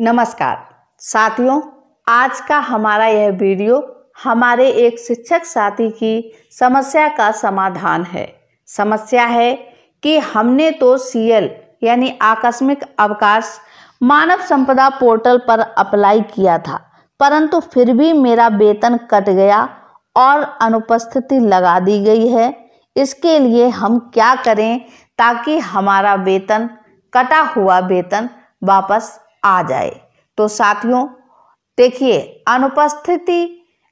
नमस्कार साथियों आज का हमारा यह वीडियो हमारे एक शिक्षक साथी की समस्या का समाधान है समस्या है कि हमने तो सीएल यानी आकस्मिक अवकाश मानव संपदा पोर्टल पर अप्लाई किया था परंतु फिर भी मेरा वेतन कट गया और अनुपस्थिति लगा दी गई है इसके लिए हम क्या करें ताकि हमारा वेतन कटा हुआ वेतन वापस आ जाए तो साथियों देखिए अनुपस्थिति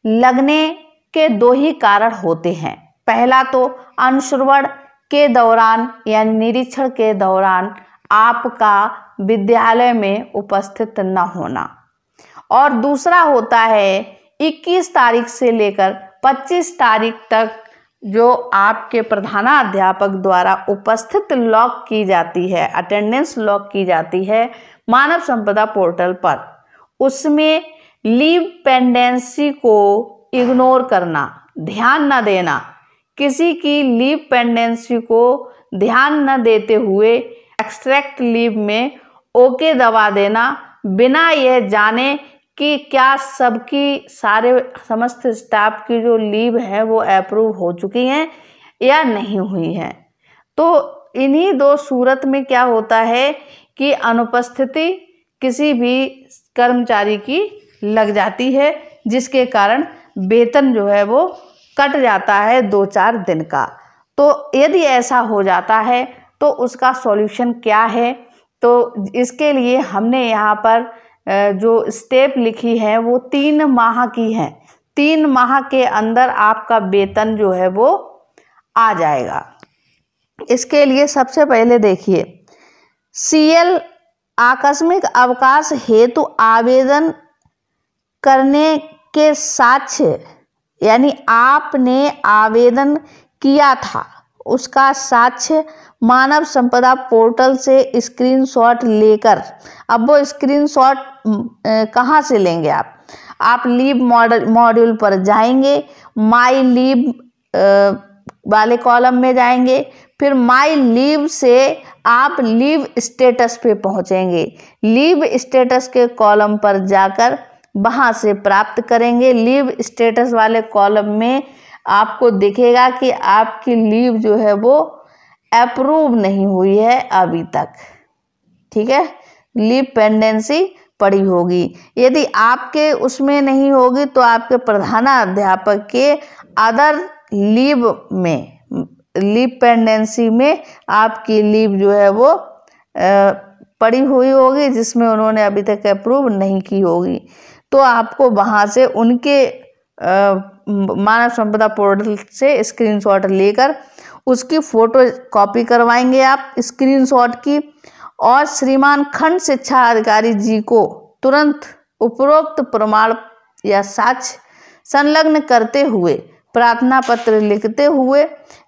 लगने के दो ही कारण होते हैं पहला तो अनुश्रवण के दौरान या निरीक्षण के दौरान आपका विद्यालय में उपस्थित न होना और दूसरा होता है 21 तारीख से लेकर 25 तारीख तक जो आपके प्रधानाध्यापक द्वारा उपस्थित लॉक की जाती है अटेंडेंस लॉक की जाती है मानव संपदा पोर्टल पर उसमें लीव पेंडेंसी को इग्नोर करना ध्यान न देना किसी की लीव पेंडेंसी को ध्यान न देते हुए एक्सट्रैक्ट लीव में ओके दबा देना बिना यह जाने कि क्या सबकी सारे समस्त स्टाफ की जो लीव है वो अप्रूव हो चुकी हैं या नहीं हुई हैं तो इन्हीं दो सूरत में क्या होता है की अनुपस्थिति किसी भी कर्मचारी की लग जाती है जिसके कारण वेतन जो है वो कट जाता है दो चार दिन का तो यदि ऐसा हो जाता है तो उसका सॉल्यूशन क्या है तो इसके लिए हमने यहाँ पर जो स्टेप लिखी है वो तीन माह की है तीन माह के अंदर आपका वेतन जो है वो आ जाएगा इसके लिए सबसे पहले देखिए सीएल आकस्मिक अवकाश हेतु आवेदन करने के साक्ष्य यानी आपने आवेदन किया था उसका साक्ष्य मानव संपदा पोर्टल से स्क्रीनशॉट लेकर अब वो स्क्रीनशॉट कहाँ से लेंगे आप आप लीव मॉडल मॉड्यूल पर जाएंगे माई लीव वाले कॉलम में जाएंगे फिर माई लीव से आप लीव स्टेटस पे पहुंचेंगे लीव स्टेटस के कॉलम पर जाकर वहां से प्राप्त करेंगे लीव स्टेटस वाले कॉलम में आपको दिखेगा कि आपकी लीव जो है वो अप्रूव नहीं हुई है अभी तक ठीक है लीव पेंडेंसी पड़ी होगी यदि आपके उसमें नहीं होगी तो आपके प्रधानाध्यापक के अदर लीव में लीप पेंडेंसी में आपकी लीप जो है वो पड़ी हुई होगी जिसमें उन्होंने अभी तक अप्रूव नहीं की होगी तो आपको वहाँ से उनके मानव संपदा पोर्टल से स्क्रीनशॉट लेकर उसकी फ़ोटो कॉपी करवाएंगे आप स्क्रीनशॉट की और श्रीमान खंड शिक्षा अधिकारी जी को तुरंत उपरोक्त प्रमाण या साक्ष संलग्न करते हुए प्रार्थना पत्र लिखते हुए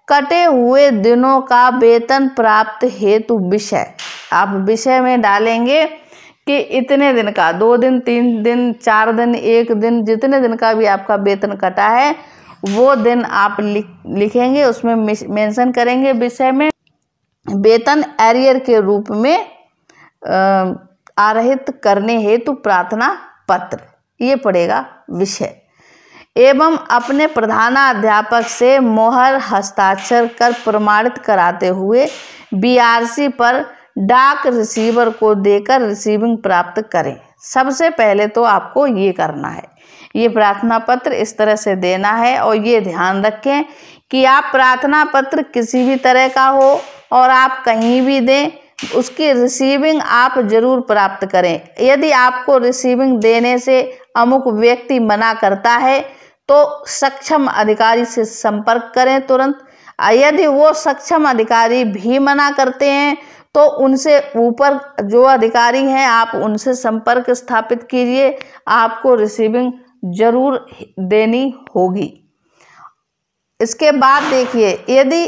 कटे हुए दिनों का वेतन प्राप्त हेतु विषय आप विषय में डालेंगे कि इतने दिन का दो दिन तीन दिन चार दिन एक दिन जितने दिन का भी आपका वेतन कटा है वो दिन आप लिख लिखेंगे उसमें मेंशन करेंगे विषय में वेतन एरियर के रूप में आरहित करने हेतु प्रार्थना पत्र ये पड़ेगा विषय एवं अपने प्रधानाध्यापक से मोहर हस्ताक्षर कर प्रमाणित कराते हुए बीआरसी पर डाक रिसीवर को देकर रिसीविंग प्राप्त करें सबसे पहले तो आपको ये करना है ये प्रार्थना पत्र इस तरह से देना है और ये ध्यान रखें कि आप प्रार्थना पत्र किसी भी तरह का हो और आप कहीं भी दें उसकी रिसीविंग आप जरूर प्राप्त करें यदि आपको रिसीविंग देने से अमुक व्यक्ति मना करता है तो सक्षम अधिकारी से संपर्क करें तुरंत यदि वो सक्षम अधिकारी भी मना करते हैं तो उनसे ऊपर जो अधिकारी हैं आप उनसे संपर्क स्थापित कीजिए आपको रिसीविंग जरूर देनी होगी इसके बाद देखिए यदि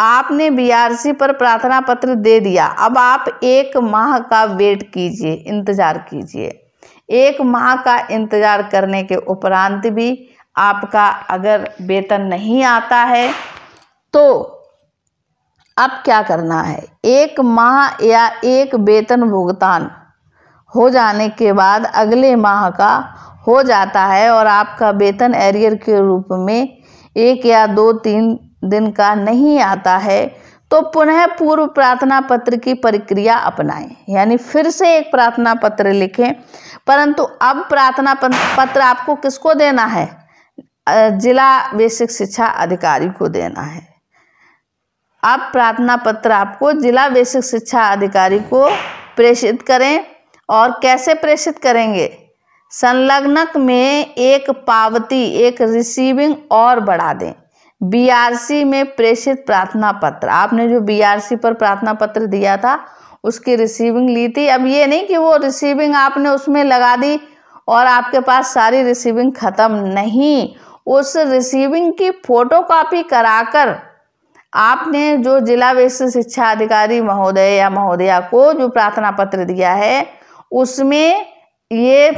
आपने बीआरसी पर प्रार्थना पत्र दे दिया अब आप एक माह का वेट कीजिए इंतज़ार कीजिए एक माह का इंतज़ार करने के उपरांत भी आपका अगर वेतन नहीं आता है तो अब क्या करना है एक माह या एक वेतन भुगतान हो जाने के बाद अगले माह का हो जाता है और आपका वेतन एरियर के रूप में एक या दो तीन दिन का नहीं आता है तो पुनः पूर्व प्रार्थना पत्र की प्रक्रिया अपनाएं यानी फिर से एक प्रार्थना पत्र लिखें परंतु अब प्रार्थना पत्र आपको किसको देना है जिला बेसिक शिक्षा अधिकारी को देना है अब प्रार्थना पत्र आपको जिला बेसिक शिक्षा अधिकारी को प्रेषित करें और कैसे प्रेषित करेंगे संलग्नक में एक पावती एक रिसीविंग और बढ़ा दें बीआरसी में प्रेषित प्रार्थना पत्र आपने जो बीआरसी पर प्रार्थना पत्र दिया था उसकी रिसीविंग ली थी अब ये नहीं कि वो रिसीविंग आपने उसमें लगा दी और आपके पास सारी रिसीविंग ख़त्म नहीं उस रिसीविंग की फ़ोटो कापी कराकर आपने जो जिला विश्व शिक्षा अधिकारी महोदय या महोदया को जो प्रार्थना पत्र दिया है उसमें ये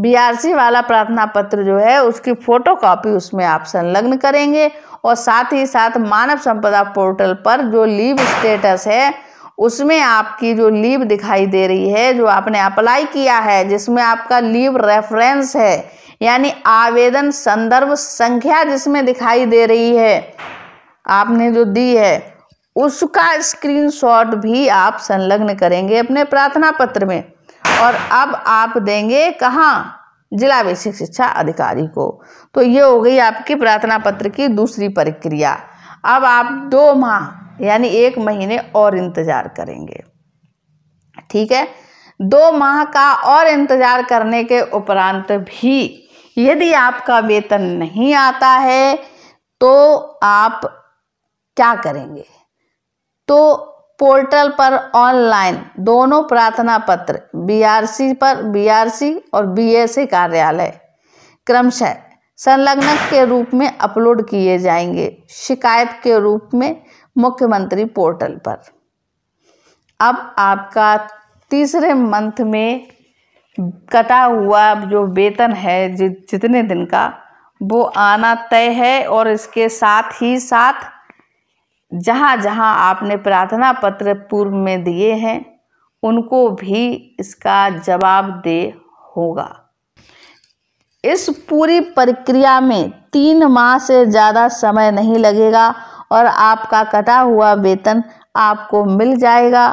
बीआरसी वाला प्रार्थना पत्र जो है उसकी फोटो कॉपी उसमें आप संलग्न करेंगे और साथ ही साथ मानव संपदा पोर्टल पर जो लीव स्टेटस है उसमें आपकी जो लीव दिखाई दे रही है जो आपने अप्लाई किया है जिसमें आपका लीव रेफरेंस है यानी आवेदन संदर्भ संख्या जिसमें दिखाई दे रही है आपने जो दी है उसका स्क्रीनशॉट भी आप संलग्न करेंगे अपने प्रार्थना पत्र में और अब आप देंगे कहाँ जिला बेसिक शिक्षा अधिकारी को तो ये हो गई आपकी प्रार्थना पत्र की दूसरी प्रक्रिया अब आप दो माह यानी एक महीने और इंतज़ार करेंगे ठीक है दो माह का और इंतज़ार करने के उपरांत भी यदि आपका वेतन नहीं आता है तो आप क्या करेंगे तो पोर्टल पर ऑनलाइन दोनों प्रार्थना पत्र बीआरसी पर बीआरसी और बीएसए कार्यालय क्रमशः संलग्नक के रूप में अपलोड किए जाएंगे शिकायत के रूप में मुख्यमंत्री पोर्टल पर अब आपका तीसरे मंथ में कटा हुआ जो वेतन है जि, जितने दिन का वो आना तय है और इसके साथ ही साथ जहाँ जहाँ आपने प्रार्थना पत्र पूर्व में दिए हैं उनको भी इसका जवाब दे होगा इस पूरी प्रक्रिया में तीन माह से ज़्यादा समय नहीं लगेगा और आपका कटा हुआ वेतन आपको मिल जाएगा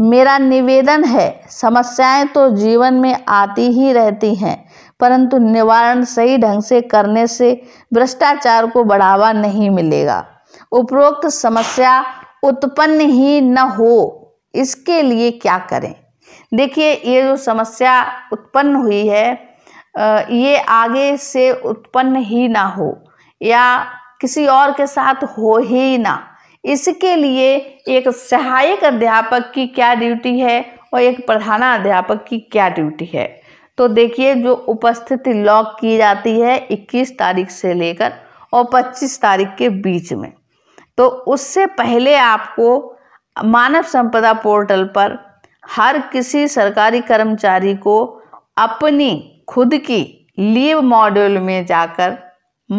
मेरा निवेदन है समस्याएं तो जीवन में आती ही रहती हैं परंतु निवारण सही ढंग से करने से भ्रष्टाचार को बढ़ावा नहीं मिलेगा उपरोक्त समस्या उत्पन्न ही न हो इसके लिए क्या करें देखिए ये जो समस्या उत्पन्न हुई है ये आगे से उत्पन्न ही ना हो या किसी और के साथ हो ही ना इसके लिए एक सहायक अध्यापक की क्या ड्यूटी है और एक अध्यापक की क्या ड्यूटी है तो देखिए जो उपस्थिति लॉक की जाती है 21 तारीख से लेकर और 25 तारीख के बीच में तो उससे पहले आपको मानव संपदा पोर्टल पर हर किसी सरकारी कर्मचारी को अपनी खुद की लीव मॉड्यूल में जाकर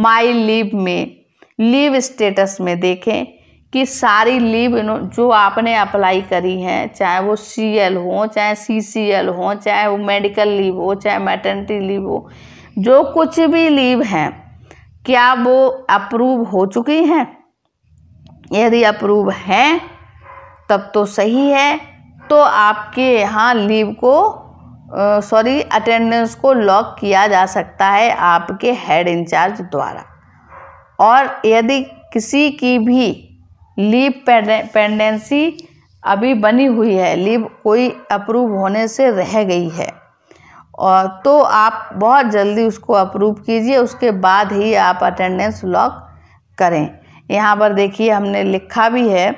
माई लीव में लीव स्टेटस में देखें कि सारी लीव जो आपने अप्लाई करी हैं चाहे वो सी एल हो चाहे सी सी एल हो चाहे वो मेडिकल लीव हो चाहे मैटर्निटी लीव हो जो कुछ भी लीव हैं क्या वो अप्रूव हो चुकी हैं यदि अप्रूव है तब तो सही है तो आपके यहाँ लीव को सॉरी अटेंडेंस को लॉक किया जा सकता है आपके हेड इंचार्ज द्वारा और यदि किसी की भी लीव पेंडेंसी अभी बनी हुई है लीव कोई अप्रूव होने से रह गई है और तो आप बहुत जल्दी उसको अप्रूव कीजिए उसके बाद ही आप अटेंडेंस लॉक करें यहाँ पर देखिए हमने लिखा भी है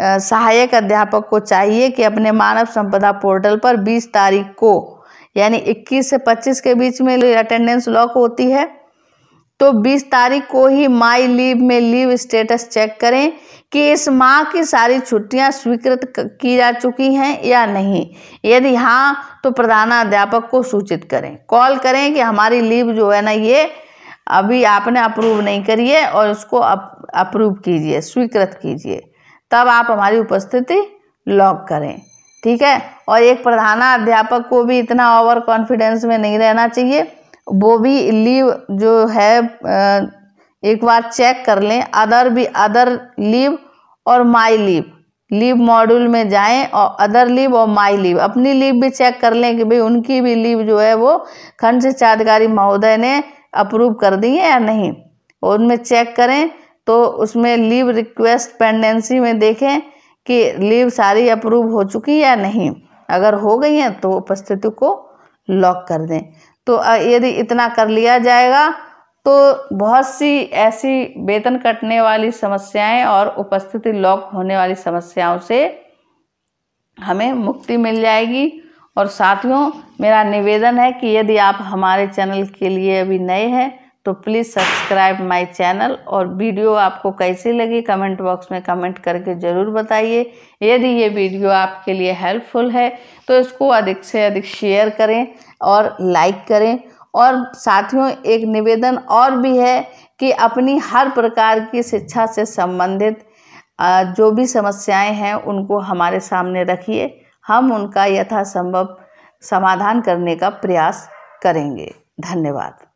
सहायक अध्यापक को चाहिए कि अपने मानव संपदा पोर्टल पर 20 तारीख को यानी 21 से 25 के बीच में अटेंडेंस लॉक होती है तो 20 तारीख को ही माई लीव में लीव स्टेटस चेक करें कि इस माह की सारी छुट्टियां स्वीकृत की जा चुकी हैं या नहीं यदि हाँ तो प्रधानाध्यापक को सूचित करें कॉल करें कि हमारी लीव जो है ना ये अभी आपने अप्रूव नहीं करिए और उसको अप्रूव कीजिए स्वीकृत कीजिए तब आप हमारी उपस्थिति लॉक करें ठीक है और एक प्रधाना अध्यापक को भी इतना ओवर कॉन्फिडेंस में नहीं रहना चाहिए वो भी लीव जो है एक बार चेक कर लें अदर भी अदर लीव और माई लीव लीव मॉड्यूल में जाएं और अदर लीव और माई लीव अपनी लीव भी चेक कर लें कि भाई उनकी भी लीव जो है वो खंड शिक्षा अधिकारी महोदय ने अप्रूव कर दिए या नहीं और उनमें चेक करें तो उसमें लीव रिक्वेस्ट पेंडेंसी में देखें कि लीव सारी अप्रूव हो चुकी या नहीं अगर हो गई हैं तो उपस्थिति को लॉक कर दें तो यदि इतना कर लिया जाएगा तो बहुत सी ऐसी वेतन कटने वाली समस्याएं और उपस्थिति लॉक होने वाली समस्याओं से हमें मुक्ति मिल जाएगी और साथियों मेरा निवेदन है कि यदि आप हमारे चैनल के लिए अभी नए हैं तो प्लीज़ सब्सक्राइब माय चैनल और वीडियो आपको कैसी लगी कमेंट बॉक्स में कमेंट करके ज़रूर बताइए यदि ये वीडियो आपके लिए हेल्पफुल है तो इसको अधिक से अधिक शेयर करें और लाइक करें और साथियों एक निवेदन और भी है कि अपनी हर प्रकार की शिक्षा से संबंधित जो भी समस्याएं हैं उनको हमारे सामने रखिए हम उनका यथासंभव समाधान करने का प्रयास करेंगे धन्यवाद